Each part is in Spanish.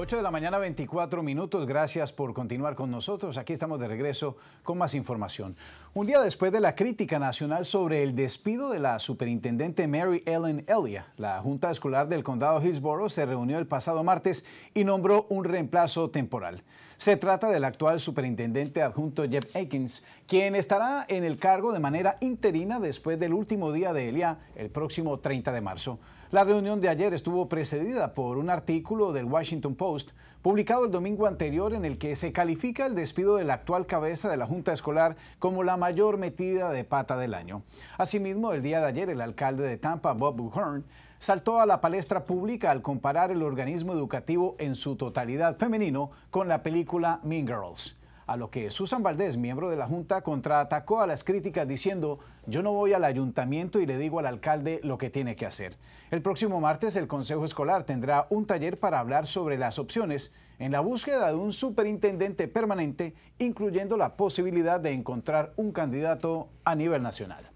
8 de la mañana, 24 minutos. Gracias por continuar con nosotros. Aquí estamos de regreso con más información. Un día después de la crítica nacional sobre el despido de la superintendente Mary Ellen Elliott, la Junta Escolar del Condado Hillsborough se reunió el pasado martes y nombró un reemplazo temporal. Se trata del actual superintendente adjunto Jeff Akins, quien estará en el cargo de manera interina después del último día de Elia, el próximo 30 de marzo. La reunión de ayer estuvo precedida por un artículo del Washington Post publicado el domingo anterior en el que se califica el despido de la actual cabeza de la Junta Escolar como la mayor metida de pata del año. Asimismo, el día de ayer el alcalde de Tampa, Bob Buchern, saltó a la palestra pública al comparar el organismo educativo en su totalidad femenino con la película Mean Girls. A lo que Susan Valdés, miembro de la Junta, contraatacó a las críticas diciendo, yo no voy al ayuntamiento y le digo al alcalde lo que tiene que hacer. El próximo martes el Consejo Escolar tendrá un taller para hablar sobre las opciones en la búsqueda de un superintendente permanente, incluyendo la posibilidad de encontrar un candidato a nivel nacional.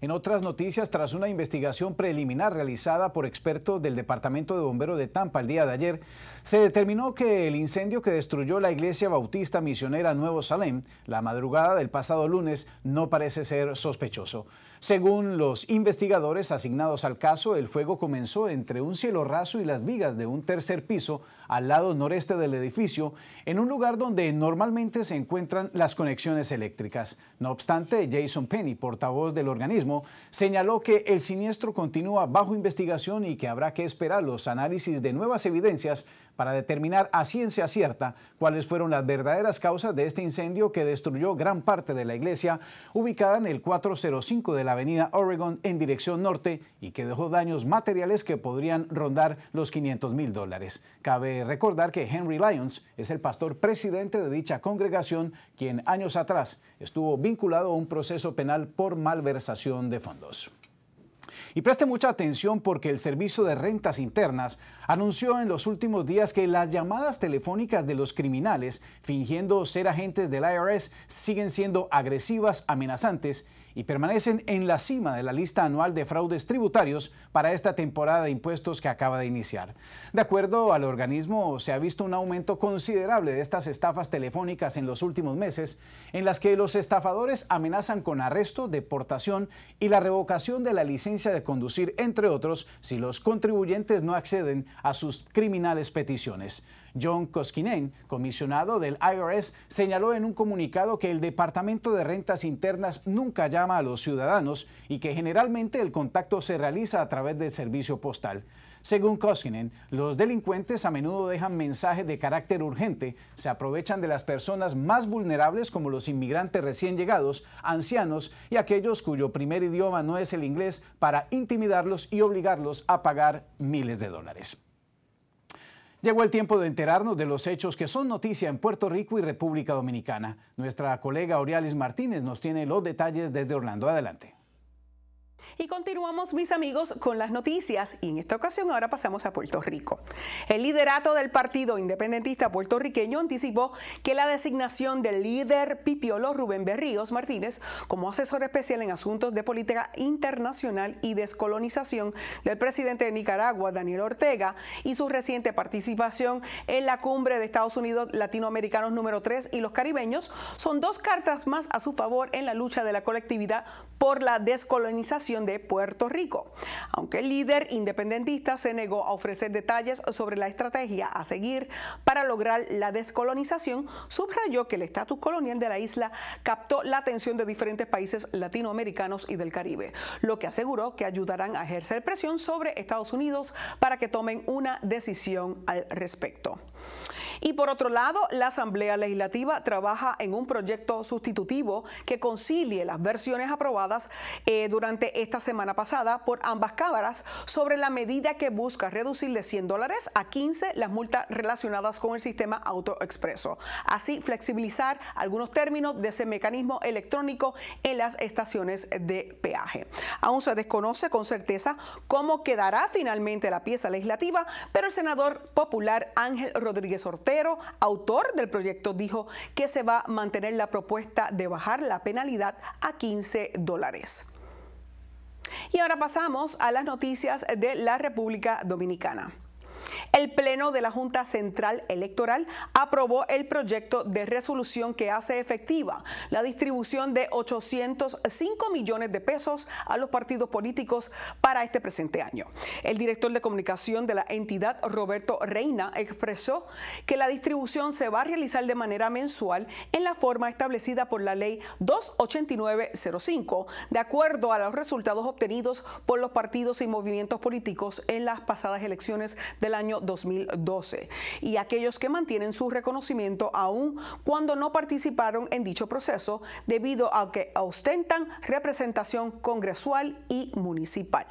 En otras noticias, tras una investigación preliminar realizada por expertos del Departamento de Bomberos de Tampa el día de ayer, se determinó que el incendio que destruyó la iglesia bautista misionera Nuevo Salem la madrugada del pasado lunes no parece ser sospechoso. Según los investigadores asignados al caso, el fuego comenzó entre un cielo raso y las vigas de un tercer piso al lado noreste del edificio, en un lugar donde normalmente se encuentran las conexiones eléctricas. No obstante, Jason Penny, portavoz del organismo, señaló que el siniestro continúa bajo investigación y que habrá que esperar los análisis de nuevas evidencias para determinar a ciencia cierta cuáles fueron las verdaderas causas de este incendio que destruyó gran parte de la iglesia ubicada en el 405 de la avenida Oregon en dirección norte y que dejó daños materiales que podrían rondar los 500 mil dólares. Cabe recordar que Henry Lyons es el pastor presidente de dicha congregación quien años atrás estuvo vinculado a un proceso penal por malversación de fondos. Y preste mucha atención porque el Servicio de Rentas Internas anunció en los últimos días que las llamadas telefónicas de los criminales fingiendo ser agentes del IRS siguen siendo agresivas, amenazantes y permanecen en la cima de la lista anual de fraudes tributarios para esta temporada de impuestos que acaba de iniciar. De acuerdo al organismo, se ha visto un aumento considerable de estas estafas telefónicas en los últimos meses, en las que los estafadores amenazan con arresto, deportación y la revocación de la licencia de conducir, entre otros, si los contribuyentes no acceden a sus criminales peticiones. John Koskinen, comisionado del IRS, señaló en un comunicado que el Departamento de Rentas Internas nunca llama a los ciudadanos y que generalmente el contacto se realiza a través del servicio postal. Según Koskinen, los delincuentes a menudo dejan mensajes de carácter urgente, se aprovechan de las personas más vulnerables como los inmigrantes recién llegados, ancianos y aquellos cuyo primer idioma no es el inglés para intimidarlos y obligarlos a pagar miles de dólares. Llegó el tiempo de enterarnos de los hechos que son noticia en Puerto Rico y República Dominicana. Nuestra colega Orialis Martínez nos tiene los detalles desde Orlando. Adelante. Y continuamos, mis amigos, con las noticias y en esta ocasión ahora pasamos a Puerto Rico. El liderato del Partido Independentista Puertorriqueño anticipó que la designación del líder pipiolo Rubén Berríos Martínez como asesor especial en asuntos de política internacional y descolonización del presidente de Nicaragua, Daniel Ortega, y su reciente participación en la cumbre de Estados Unidos Latinoamericanos número 3 y los caribeños son dos cartas más a su favor en la lucha de la colectividad por la descolonización de Puerto Rico, aunque el líder independentista se negó a ofrecer detalles sobre la estrategia a seguir para lograr la descolonización, subrayó que el estatus colonial de la isla captó la atención de diferentes países latinoamericanos y del Caribe, lo que aseguró que ayudarán a ejercer presión sobre Estados Unidos para que tomen una decisión al respecto. Y por otro lado, la Asamblea Legislativa trabaja en un proyecto sustitutivo que concilie las versiones aprobadas eh, durante esta semana pasada por ambas cámaras sobre la medida que busca reducir de 100 dólares a 15 las multas relacionadas con el sistema autoexpreso. Así, flexibilizar algunos términos de ese mecanismo electrónico en las estaciones de peaje. Aún se desconoce con certeza cómo quedará finalmente la pieza legislativa, pero el senador popular Ángel Rodríguez Ortega autor del proyecto, dijo que se va a mantener la propuesta de bajar la penalidad a 15 dólares. Y ahora pasamos a las noticias de la República Dominicana. El Pleno de la Junta Central Electoral aprobó el proyecto de resolución que hace efectiva la distribución de 805 millones de pesos a los partidos políticos para este presente año. El director de comunicación de la entidad, Roberto Reina, expresó que la distribución se va a realizar de manera mensual en la forma establecida por la ley 28905, de acuerdo a los resultados obtenidos por los partidos y movimientos políticos en las pasadas elecciones del año 2012 y aquellos que mantienen su reconocimiento aún cuando no participaron en dicho proceso debido a que ostentan representación congresual y municipal.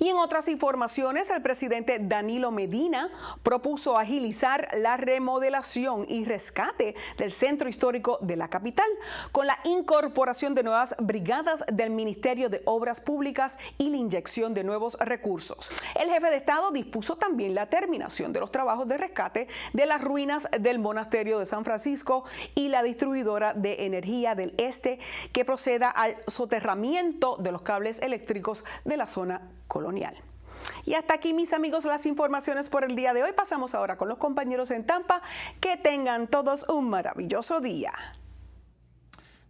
Y en otras informaciones, el presidente Danilo Medina propuso agilizar la remodelación y rescate del centro histórico de la capital con la incorporación de nuevas brigadas del Ministerio de Obras Públicas y la inyección de nuevos recursos. El jefe de Estado dispuso también la terminación de los trabajos de rescate de las ruinas del monasterio de San Francisco y la distribuidora de energía del este que proceda al soterramiento de los cables eléctricos de la zona colonial. Y hasta aquí, mis amigos, las informaciones por el día de hoy. Pasamos ahora con los compañeros en Tampa. Que tengan todos un maravilloso día.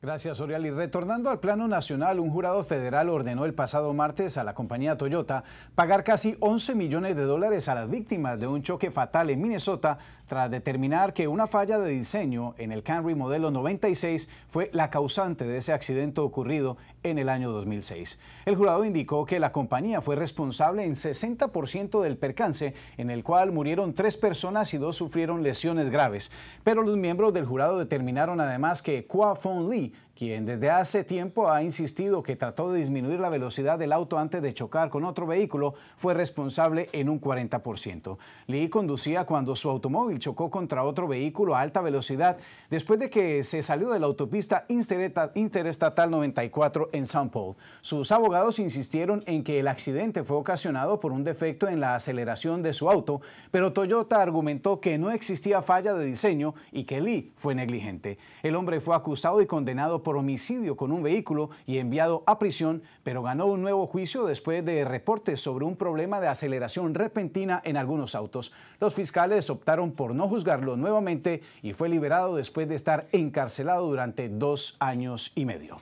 Gracias, Oriol. Y retornando al plano nacional, un jurado federal ordenó el pasado martes a la compañía Toyota pagar casi 11 millones de dólares a las víctimas de un choque fatal en Minnesota tras determinar que una falla de diseño en el Camry modelo 96 fue la causante de ese accidente ocurrido en el año 2006. El jurado indicó que la compañía fue responsable en 60% del percance, en el cual murieron tres personas y dos sufrieron lesiones graves. Pero los miembros del jurado determinaron además que Kwa Fong Lee quien desde hace tiempo ha insistido que trató de disminuir la velocidad del auto antes de chocar con otro vehículo, fue responsable en un 40%. Lee conducía cuando su automóvil chocó contra otro vehículo a alta velocidad después de que se salió de la autopista Interestatal 94 en San Paul. Sus abogados insistieron en que el accidente fue ocasionado por un defecto en la aceleración de su auto, pero Toyota argumentó que no existía falla de diseño y que Lee fue negligente. El hombre fue acusado y condenado por homicidio con un vehículo y enviado a prisión, pero ganó un nuevo juicio después de reportes sobre un problema de aceleración repentina en algunos autos. Los fiscales optaron por no juzgarlo nuevamente y fue liberado después de estar encarcelado durante dos años y medio.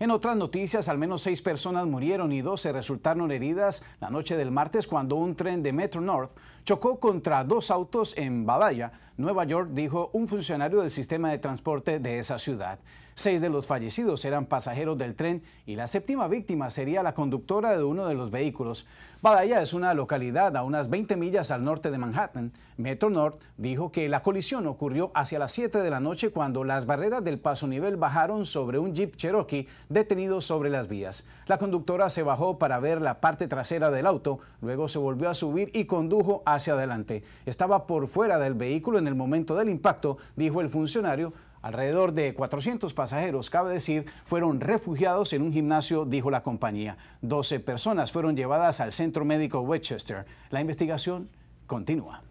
En otras noticias, al menos seis personas murieron y doce resultaron heridas la noche del martes cuando un tren de Metro North chocó contra dos autos en Badaya, Nueva York, dijo un funcionario del sistema de transporte de esa ciudad. Seis de los fallecidos eran pasajeros del tren y la séptima víctima sería la conductora de uno de los vehículos. Badaya es una localidad a unas 20 millas al norte de Manhattan. Metro North dijo que la colisión ocurrió hacia las 7 de la noche cuando las barreras del paso nivel bajaron sobre un Jeep Cherokee detenido sobre las vías. La conductora se bajó para ver la parte trasera del auto, luego se volvió a subir y condujo a hacia adelante. Estaba por fuera del vehículo en el momento del impacto, dijo el funcionario. Alrededor de 400 pasajeros, cabe decir, fueron refugiados en un gimnasio, dijo la compañía. 12 personas fueron llevadas al Centro Médico Westchester. La investigación continúa.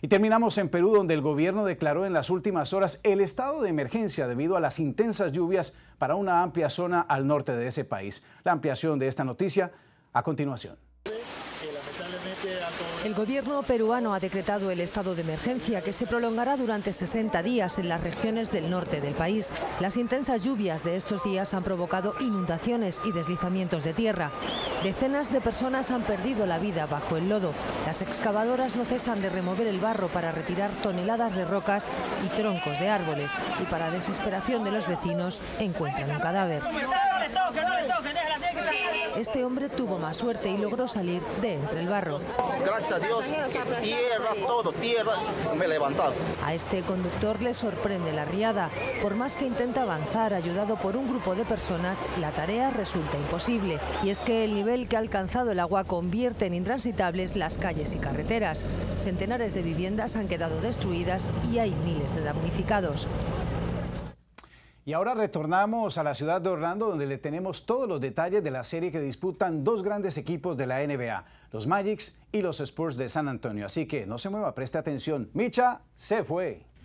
Y terminamos en Perú, donde el gobierno declaró en las últimas horas el estado de emergencia debido a las intensas lluvias para una amplia zona al norte de ese país. La ampliación de esta noticia a continuación. El gobierno peruano ha decretado el estado de emergencia que se prolongará durante 60 días en las regiones del norte del país. Las intensas lluvias de estos días han provocado inundaciones y deslizamientos de tierra. Decenas de personas han perdido la vida bajo el lodo. Las excavadoras no cesan de remover el barro para retirar toneladas de rocas y troncos de árboles y para desesperación de los vecinos encuentran un cadáver este hombre tuvo más suerte y logró salir de entre el barro. Gracias a Dios, tierra, todo, tierra, me he levantado. A este conductor le sorprende la riada. Por más que intenta avanzar ayudado por un grupo de personas, la tarea resulta imposible. Y es que el nivel que ha alcanzado el agua convierte en intransitables las calles y carreteras. Centenares de viviendas han quedado destruidas y hay miles de damnificados. Y ahora retornamos a la ciudad de Orlando donde le tenemos todos los detalles de la serie que disputan dos grandes equipos de la NBA, los Magics y los Spurs de San Antonio. Así que no se mueva, preste atención. Micha se fue.